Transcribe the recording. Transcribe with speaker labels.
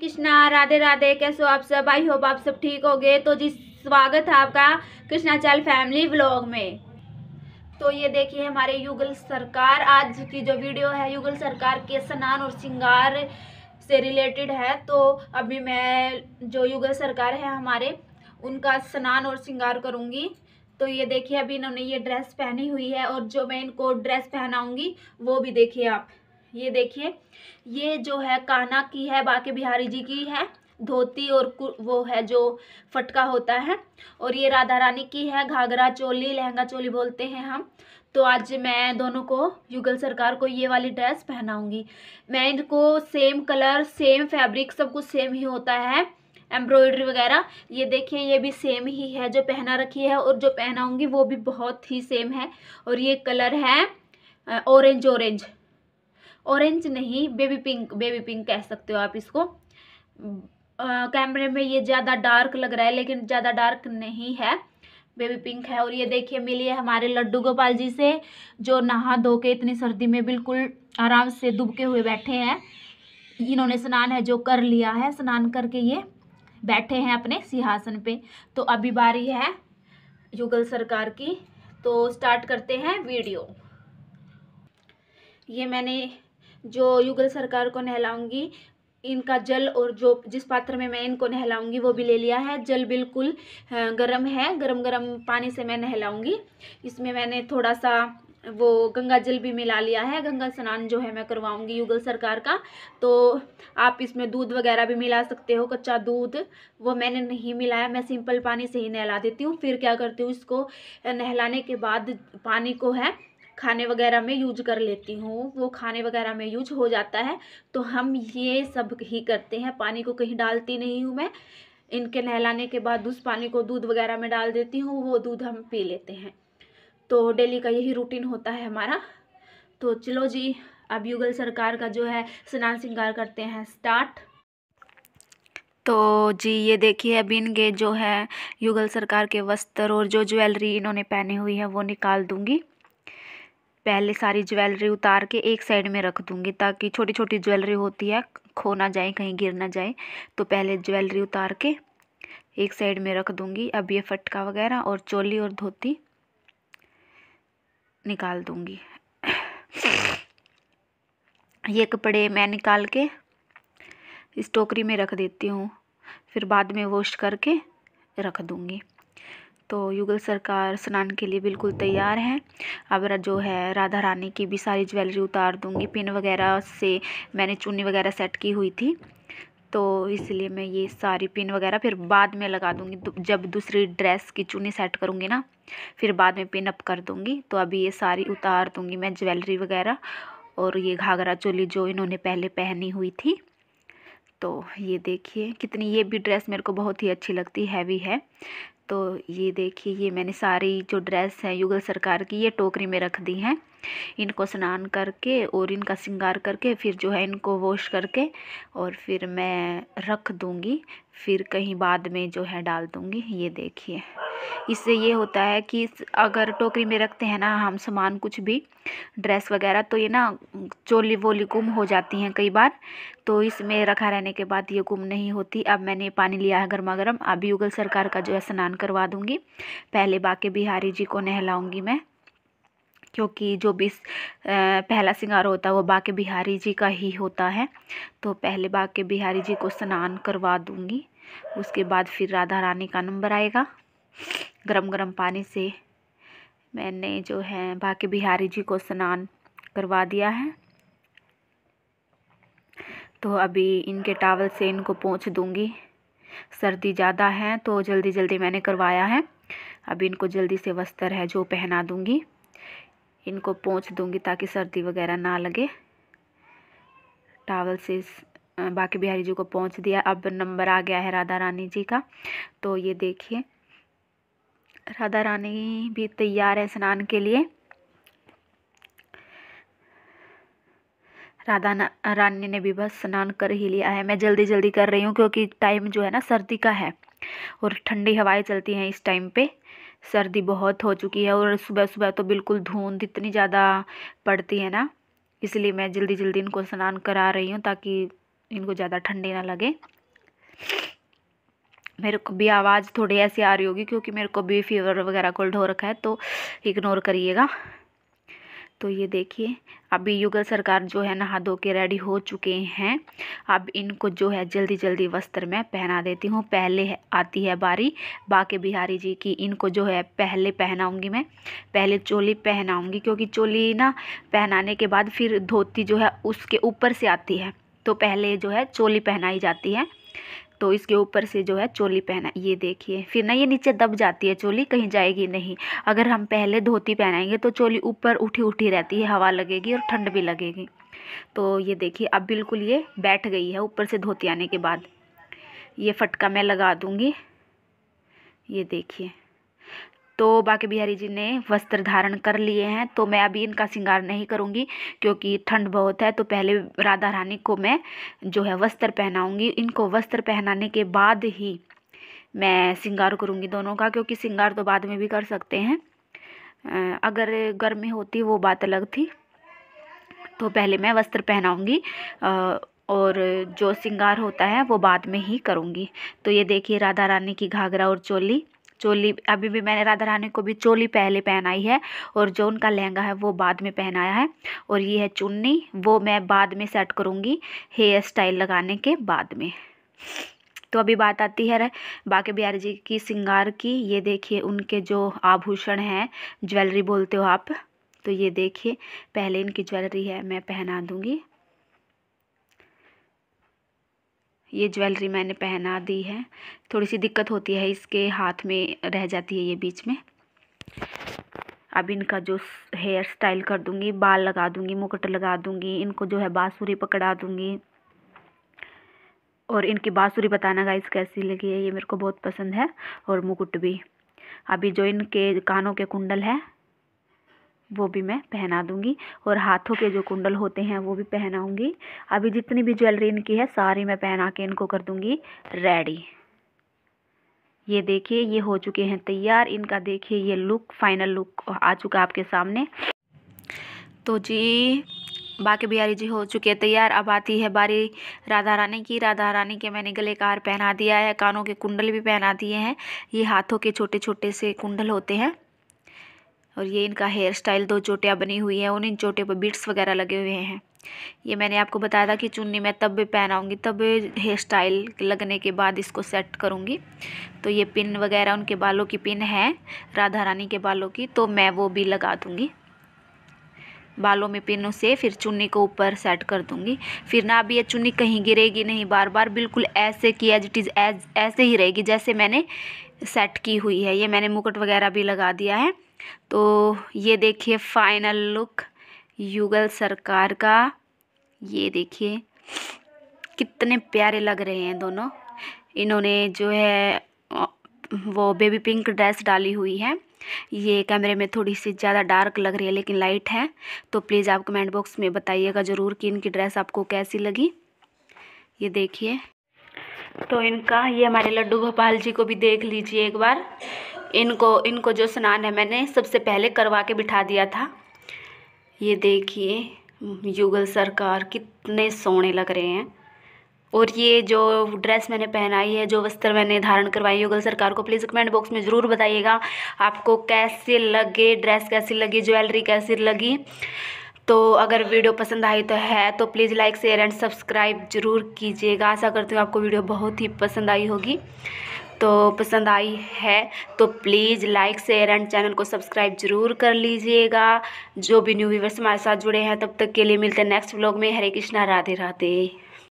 Speaker 1: कृष्णा राधे राधे कैसे हो आप सब आई होप आप सब ठीक हो गए तो जी स्वागत है आपका कृष्णा चैल फैमिली व्लॉग में तो ये देखिए हमारे युगल सरकार आज की जो वीडियो है युगल सरकार के स्नान और श्रृंगार से रिलेटेड है तो अभी मैं जो युगल सरकार है हमारे उनका स्नान और श्रृंगार करूँगी तो ये देखिए अभी इन्होंने ये ड्रेस पहनी हुई है और जो मैं इनको ड्रेस पहनाऊँगी वो भी देखिए आप ये देखिए ये जो है काना की है बाके बिहारी जी की है धोती और वो है जो फटका होता है और ये राधा रानी की है घाघरा चोली लहंगा चोली बोलते हैं हम तो आज मैं दोनों को युगल सरकार को ये वाली ड्रेस पहनाऊंगी मैं इनको सेम कलर सेम फैब्रिक सब कुछ सेम ही होता है एम्ब्रॉयडरी वगैरह ये देखिए ये भी सेम ही है जो पहना रखी है और जो पहनाऊंगी वो भी बहुत ही सेम है और ये कलर है ऑरेंज ऑरेंज ऑरेंज नहीं बेबी पिंक बेबी पिंक कह सकते हो आप इसको कैमरे में ये ज़्यादा डार्क लग रहा है लेकिन ज़्यादा डार्क नहीं है बेबी पिंक है और ये देखिए मिली है हमारे लड्डू गोपाल जी से जो नहा धो के इतनी सर्दी में बिल्कुल आराम से दुबके हुए बैठे हैं इन्होंने स्नान है जो कर लिया है स्नान करके ये बैठे हैं अपने सिंहासन पे तो अभी बारी है युगल सरकार की तो स्टार्ट करते हैं वीडियो ये मैंने जो युगल सरकार को नहलाऊंगी इनका जल और जो जिस पात्र में मैं इनको नहलाऊंगी वो भी ले लिया है जल बिल्कुल गर्म है गर्म गर्म पानी से मैं नहलाऊंगी इसमें मैंने थोड़ा सा वो गंगा जल भी मिला लिया है गंगा स्नान जो है मैं करवाऊंगी युगल सरकार का तो आप इसमें दूध वगैरह भी मिला सकते हो कच्चा दूध वो मैंने नहीं मिलाया मैं सिंपल पानी से ही नहला देती हूँ फिर क्या करती हूँ इसको नहलाने के बाद पानी को है खाने वगैरह में यूज कर लेती हूँ वो खाने वगैरह में यूज हो जाता है तो हम ये सब ही करते हैं पानी को कहीं डालती नहीं हूँ मैं इनके नहलाने के बाद उस पानी को दूध वगैरह में डाल देती हूँ वो दूध हम पी लेते हैं तो डेली का यही रूटीन होता है हमारा तो चलो जी अब युगल सरकार का जो है स्नान श्रृंगार करते हैं स्टार्ट तो जी ये देखिए अभी इनके जो है युगल सरकार के वस्त्र और जो ज्वेलरी इन्होंने पहनी हुई है वो निकाल दूंगी पहले सारी ज्वेलरी उतार के एक साइड में रख दूँगी ताकि छोटी छोटी ज्वेलरी होती है खो ना जाए कहीं गिर ना जाए तो पहले ज्वेलरी उतार के एक साइड में रख दूँगी अब ये फटका वगैरह और चोली और धोती निकाल दूँगी ये कपड़े मैं निकाल के इस टोकरी में रख देती हूँ फिर बाद में वॉश करके रख दूँगी तो युगल सरकार स्नान के लिए बिल्कुल तैयार हैं अब जो है राधा रानी की भी सारी ज्वेलरी उतार दूँगी पिन वगैरह से मैंने चुन्नी वगैरह सेट की हुई थी तो इसलिए मैं ये सारी पिन वगैरह फिर बाद में लगा दूँगी जब दूसरी ड्रेस की चुनी सेट करूँगी ना फिर बाद में पिन अप कर दूंगी तो अभी ये सारी उतार दूँगी मैं ज्वेलरी वगैरह और ये घाघरा चोली जो इन्होंने पहले पहनी हुई थी तो ये देखिए कितनी ये भी ड्रेस मेरे को बहुत ही अच्छी लगती हैवी है तो ये देखिए ये मैंने सारी जो ड्रेस है युगल सरकार की ये टोकरी में रख दी हैं इनको स्नान करके और इनका श्रृंगार करके फिर जो है इनको वॉश करके और फिर मैं रख दूँगी फिर कहीं बाद में जो है डाल दूँगी ये देखिए इससे ये होता है कि अगर टोकरी में रखते हैं ना हम सामान कुछ भी ड्रेस वगैरह तो ये ना चोली वोली गुम हो जाती हैं कई बार तो इसमें रखा रहने के बाद ये गुम नहीं होती अब मैंने पानी लिया है गर्मा गर्म अभी युगल सरकार का जो है स्नान करवा दूँगी पहले बाके बिहारी जी को नहलाऊँगी मैं क्योंकि जो भी पहला सिंगार होता है वो बाके बिहारी जी का ही होता है तो पहले बाके बिहारी जी को स्नान करवा दूँगी उसके बाद फिर राधा रानी का नंबर आएगा गरम गरम पानी से मैंने जो है बाकी बिहारी जी को स्नान करवा दिया है तो अभी इनके टावल से इनको पहुँच दूँगी सर्दी ज़्यादा है तो जल्दी जल्दी मैंने करवाया है अभी इनको जल्दी से वस्त्र है जो पहना दूँगी इनको पहुँच दूँगी ताकि सर्दी वगैरह ना लगे टावल से बाकी बिहारी जी को पहुँच दिया अब नंबर आ गया है राधा रानी जी का तो ये देखिए राधा रानी भी तैयार है स्नान के लिए राधा रानी ने भी बस स्नान कर ही लिया है मैं जल्दी जल्दी कर रही हूँ क्योंकि टाइम जो है ना सर्दी का है और ठंडी हवाएं चलती हैं इस टाइम पे सर्दी बहुत हो चुकी है और सुबह सुबह तो बिल्कुल धुंध इतनी ज़्यादा पड़ती है ना इसलिए मैं जल्दी जल्दी इनको स्नान करा रही हूँ ताकि इनको ज़्यादा ठंडी ना लगे मेरे को भी आवाज़ थोड़ी ऐसी आ रही होगी क्योंकि मेरे को भी फीवर वगैरह कोल्ड हो रखा है तो इग्नोर करिएगा तो ये देखिए अभी युगल सरकार जो है नहा धो के रेडी हो चुके हैं अब इनको जो है जल्दी जल्दी वस्त्र में पहना देती हूँ पहले आती है बारी बाके बिहारी जी की इनको जो है पहले पहनाऊँगी मैं पहले चोली पहनाऊँगी क्योंकि चोली ना पहनाने के बाद फिर धोती जो है उसके ऊपर से आती है तो पहले जो है चोली पहनाई जाती है तो इसके ऊपर से जो है चोली पहना ये देखिए फिर ना ये नीचे दब जाती है चोली कहीं जाएगी नहीं अगर हम पहले धोती पहनाएंगे तो चोली ऊपर उठी उठी रहती है हवा लगेगी और ठंड भी लगेगी तो ये देखिए अब बिल्कुल ये बैठ गई है ऊपर से धोती आने के बाद ये फटका मैं लगा दूँगी ये देखिए तो बाके बिहारी जी ने वस्त्र धारण कर लिए हैं तो मैं अभी इनका श्रृंगार नहीं करूँगी क्योंकि ठंड बहुत है तो पहले राधा रानी को मैं जो है वस्त्र पहनाऊँगी इनको वस्त्र पहनाने के बाद ही मैं श्रृंगार करूँगी दोनों का क्योंकि श्रृंगार तो बाद में भी कर सकते हैं अगर गर्मी होती वो बात अलग थी तो पहले मैं वस्त्र पहनाऊँगी और जो श्रृंगार होता है वो बाद में ही करूँगी तो ये देखिए राधा रानी की घाघरा और चोली चोली अभी भी मैंने राधा रानी को भी चोली पहले पहनाई है और जो उनका लहंगा है वो बाद में पहनाया है और ये है चुन्नी वो मैं बाद में सेट करूँगी हेयर स्टाइल लगाने के बाद में तो अभी बात आती है बाके बिहारी जी की सिंगार की ये देखिए उनके जो आभूषण हैं ज्वेलरी बोलते हो आप तो ये देखिए पहले इनकी ज्वेलरी है मैं पहना दूँगी ये ज्वेलरी मैंने पहना दी है थोड़ी सी दिक्कत होती है इसके हाथ में रह जाती है ये बीच में अब इनका जो हेयर स्टाइल कर दूँगी बाल लगा दूँगी मुकुट लगा दूँगी इनको जो है बाँसुरी पकड़ा दूंगी और इनकी बाँसुरी बताना गाइस कैसी लगी है ये मेरे को बहुत पसंद है और मुकुट भी अभी जो इनके कानों के कुंडल है वो भी मैं पहना दूंगी और हाथों के जो कुंडल होते हैं वो भी पहनाऊँगी अभी जितनी भी ज्वेलरी इनकी है सारी मैं पहना के इनको कर दूँगी रेडी ये देखिए ये हो चुके हैं तैयार इनका देखिए ये लुक फाइनल लुक आ चुका आपके सामने तो जी बाके बिहारी जी हो चुके हैं तैयार अब आती है बारी राधा रानी की राधा रानी के मैंने गले का हार पहना दिया है कानों के कुंडल भी पहना दिए हैं ये हाथों के छोटे छोटे से कुंडल होते हैं और ये इनका हेयर स्टाइल दो चोटियाँ बनी हुई हैं उन इन चोटियों पर बीट्स वगैरह लगे हुए हैं ये मैंने आपको बताया था कि चुन्नी मैं तब भी पहनाऊँगी तब हेयर स्टाइल लगने के बाद इसको सेट करूँगी तो ये पिन वगैरह उनके बालों की पिन है राधा रानी के बालों की तो मैं वो भी लगा दूँगी बालों में पिनों से फिर चुन्नी को ऊपर सेट कर दूंगी फिर ना अभी ये चुन्नी कहीं गिरेगी नहीं बार बार बिल्कुल ऐसे की एज इट इज़ एज ऐसे ही रहेगी जैसे मैंने सेट की हुई है ये मैंने मुकुट वगैरह भी लगा दिया है तो ये देखिए फाइनल लुक युगल सरकार का ये देखिए कितने प्यारे लग रहे हैं दोनों इन्होंने जो है वो बेबी पिंक ड्रेस डाली हुई है ये कैमरे में थोड़ी सी ज़्यादा डार्क लग रही है लेकिन लाइट है तो प्लीज़ आप कमेंट बॉक्स में बताइएगा ज़रूर कि इनकी ड्रेस आपको कैसी लगी ये देखिए तो इनका ये हमारे लड्डू गोपाल जी को भी देख लीजिए एक बार इनको इनको जो स्नान है मैंने सबसे पहले करवा के बिठा दिया था ये देखिए युगल सरकार कितने सोने लग रहे हैं और ये जो ड्रेस मैंने पहनाई है जो वस्त्र मैंने धारण करवाई युगल सरकार को प्लीज़ कमेंट बॉक्स में ज़रूर बताइएगा आपको कैसे लगे ड्रेस कैसी लगी ज्वेलरी कैसी लगी तो अगर वीडियो पसंद आई तो है तो please like share and subscribe ज़रूर कीजिएगा ऐसा करते हुए आपको वीडियो बहुत ही पसंद आई होगी तो पसंद आई है तो please like share and channel को सब्सक्राइब जरूर कर लीजिएगा जो भी न्यू व्यूवर्स हमारे साथ जुड़े हैं तब तक के लिए मिलते हैं नेक्स्ट व्लॉग में हरे कृष्णा राधे राधे